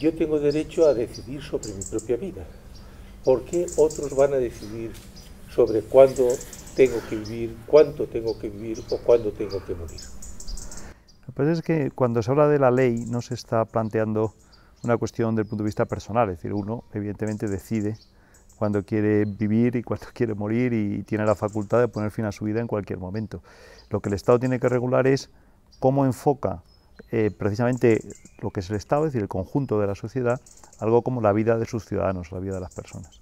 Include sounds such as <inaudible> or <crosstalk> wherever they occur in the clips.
yo tengo derecho a decidir sobre mi propia vida. ¿Por qué otros van a decidir sobre cuándo tengo que vivir, cuánto tengo que vivir o cuándo tengo que morir? Lo que pasa es que cuando se habla de la ley no se está planteando una cuestión del punto de vista personal, es decir, uno evidentemente decide cuándo quiere vivir y cuándo <laughs> quiere morir y tiene la facultad de poner fin a su vida en cualquier momento. Lo que el Estado tiene que regular es cómo enfoca eh, precisamente lo que es el Estado, es decir, el conjunto de la sociedad, algo como la vida de sus ciudadanos, la vida de las personas.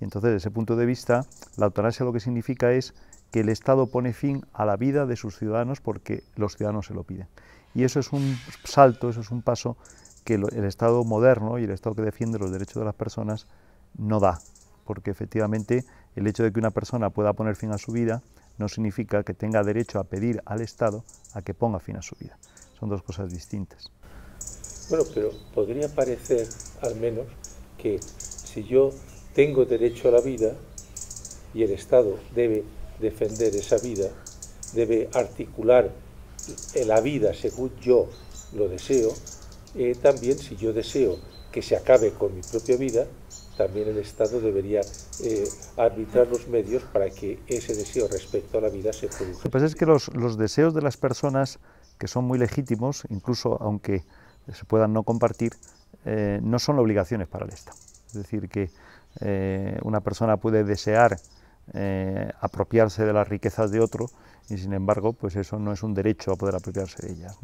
Y entonces, desde ese punto de vista, la eutanasia lo que significa es que el Estado pone fin a la vida de sus ciudadanos porque los ciudadanos se lo piden. Y eso es un salto, eso es un paso que el Estado moderno y el Estado que defiende los derechos de las personas no da, porque efectivamente el hecho de que una persona pueda poner fin a su vida no significa que tenga derecho a pedir al Estado a que ponga fin a su vida. Son dos cosas distintas. Bueno, pero podría parecer al menos que si yo tengo derecho a la vida y el Estado debe defender esa vida, debe articular la vida según yo lo deseo, eh, también si yo deseo que se acabe con mi propia vida, también el Estado debería eh, arbitrar los medios para que ese deseo respecto a la vida se produzca. Lo que pasa es que los, los deseos de las personas que son muy legítimos, incluso aunque se puedan no compartir, eh, no son obligaciones para el Estado. Es decir, que eh, una persona puede desear eh, apropiarse de las riquezas de otro y sin embargo, pues eso no es un derecho a poder apropiarse de ellas.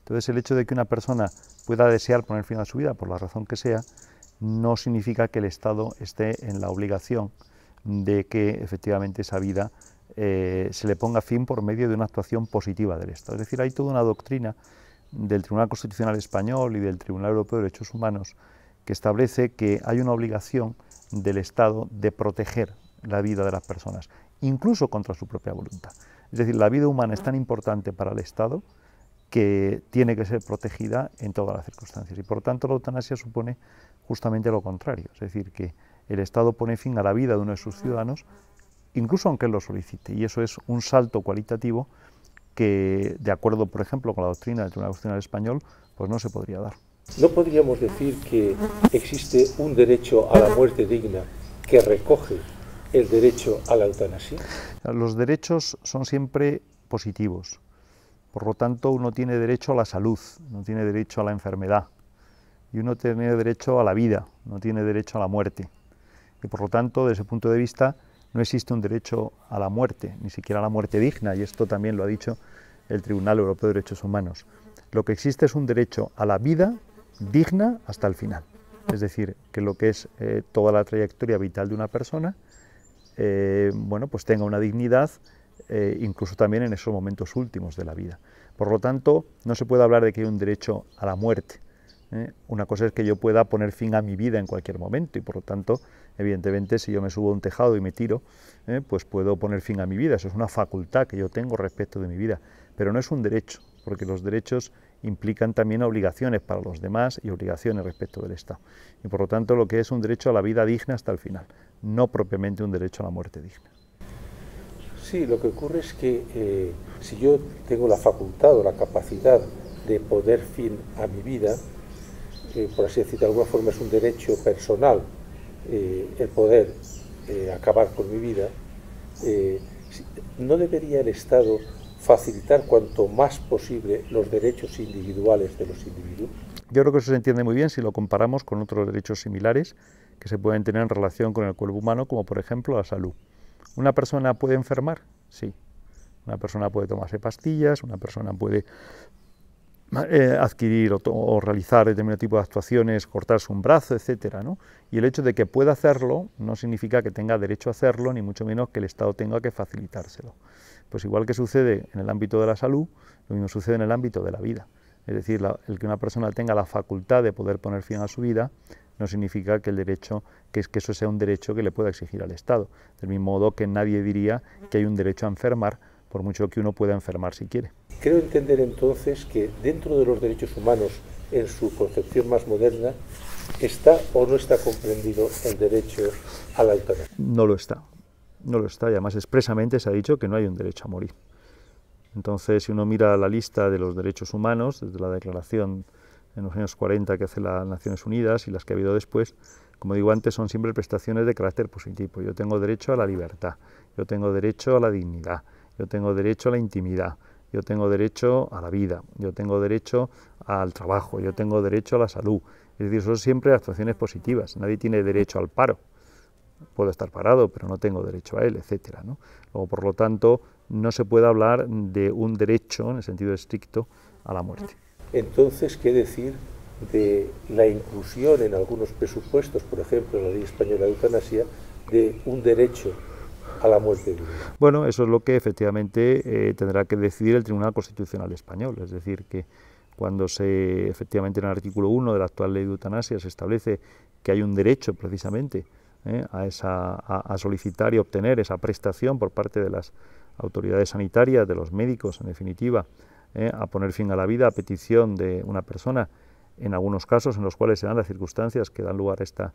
Entonces, el hecho de que una persona pueda desear poner fin a su vida, por la razón que sea, no significa que el Estado esté en la obligación de que efectivamente esa vida eh, se le ponga fin por medio de una actuación positiva del Estado. Es decir, hay toda una doctrina del Tribunal Constitucional Español y del Tribunal Europeo de Derechos Humanos que establece que hay una obligación del Estado de proteger la vida de las personas, incluso contra su propia voluntad. Es decir, la vida humana es tan importante para el Estado que tiene que ser protegida en todas las circunstancias. Y por tanto la eutanasia supone justamente lo contrario, es decir, que el Estado pone fin a la vida de uno de sus ciudadanos incluso aunque lo solicite. Y eso es un salto cualitativo que, de acuerdo, por ejemplo, con la doctrina del Tribunal Constitucional Español, pues no se podría dar. ¿No podríamos decir que existe un derecho a la muerte digna que recoge el derecho a la eutanasia? Los derechos son siempre positivos. Por lo tanto, uno tiene derecho a la salud, no tiene derecho a la enfermedad. Y uno tiene derecho a la vida, no tiene derecho a la muerte. Y por lo tanto, desde ese punto de vista, no existe un derecho a la muerte, ni siquiera a la muerte digna, y esto también lo ha dicho el Tribunal Europeo de Derechos Humanos. Lo que existe es un derecho a la vida digna hasta el final. Es decir, que lo que es eh, toda la trayectoria vital de una persona, eh, bueno, pues tenga una dignidad, eh, incluso también en esos momentos últimos de la vida. Por lo tanto, no se puede hablar de que hay un derecho a la muerte, ¿eh? Una cosa es que yo pueda poner fin a mi vida en cualquier momento y por lo tanto, evidentemente, si yo me subo a un tejado y me tiro, ¿eh? pues puedo poner fin a mi vida. Eso es una facultad que yo tengo respecto de mi vida, pero no es un derecho, porque los derechos implican también obligaciones para los demás y obligaciones respecto del Estado. Y por lo tanto, lo que es un derecho a la vida digna hasta el final, no propiamente un derecho a la muerte digna. Sí, lo que ocurre es que eh, si yo tengo la facultad o la capacidad de poner fin a mi vida, eh, por así decirlo, de alguna forma es un derecho personal eh, el poder eh, acabar con mi vida, eh, ¿no debería el Estado facilitar cuanto más posible los derechos individuales de los individuos? Yo creo que eso se entiende muy bien si lo comparamos con otros derechos similares que se pueden tener en relación con el cuerpo humano, como por ejemplo la salud. ¿Una persona puede enfermar? Sí. Una persona puede tomarse pastillas, una persona puede eh, adquirir o, realizar determinado tipo de actuaciones, cortarse un brazo, etc., Y el hecho de que pueda hacerlo no significa que tenga derecho a hacerlo, ni mucho menos que el Estado tenga que facilitárselo. Pues igual que sucede en el ámbito de la salud, lo mismo sucede en el ámbito de la vida. Es decir, el que una persona tenga la facultad de poder poner fin a su vida no significa que el derecho, que, es, que eso sea un derecho que le pueda exigir al Estado. Del mismo modo que nadie diría que hay un derecho a enfermar, por mucho que uno pueda enfermar si quiere. Creo entender entonces que dentro de los derechos humanos, en su concepción más moderna, ¿está o no está comprendido el derecho a la eutanasia? No lo está. No lo está. Y además expresamente se ha dicho que no hay un derecho a morir. Entonces, si uno mira la lista de los derechos humanos, desde la declaración en los años 40 que hace las Naciones Unidas y las que ha habido después, como digo antes, son siempre prestaciones de carácter positivo. Yo tengo derecho a la libertad, yo tengo derecho a la dignidad, yo tengo derecho a la intimidad, yo tengo derecho a la vida, yo tengo derecho al trabajo, yo tengo derecho a la salud. Es decir, son siempre actuaciones positivas. Nadie tiene derecho al paro. Puedo estar parado, pero no tengo derecho a él, etc. Luego, por lo tanto, no se puede hablar de un derecho, en el sentido estricto, a la muerte. Entonces, ¿qué decir de la inclusión en algunos presupuestos, por ejemplo, en la ley española de eutanasia, de un derecho la muerte. Bueno, eso es lo que efectivamente eh, tendrá que decidir el Tribunal Constitucional Español, es decir, que cuando se efectivamente en el artículo 1 de la actual ley de eutanasia se establece que hay un derecho precisamente eh, a, esa, a, solicitar y obtener esa prestación por parte de las autoridades sanitarias, de los médicos en definitiva, eh, a poner fin a la vida a petición de una persona, en algunos casos en los cuales se dan las circunstancias que dan lugar a esta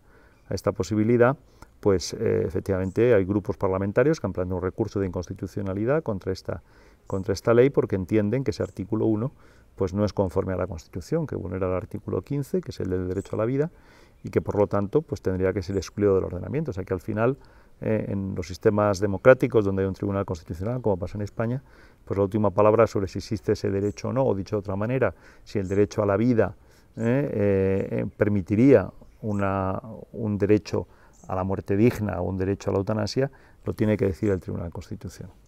a esta posibilidad, pues eh, efectivamente hay grupos parlamentarios que han planteado un recurso de inconstitucionalidad contra esta, contra esta ley porque entienden que ese artículo 1 pues no es conforme a la Constitución, que vulnera el artículo 15, que es el del derecho a la vida, y que por lo tanto pues tendría que ser excluido del ordenamiento. O sea que al final eh, en los sistemas democráticos donde hay un tribunal constitucional, como pasa en España, pues la última palabra sobre si existe ese derecho o no, o dicho de otra manera, si el derecho a la vida eh, permitiría una, un derecho a la muerte digna o un derecho a la eutanasia, lo tiene que decir el Tribunal Constitucional.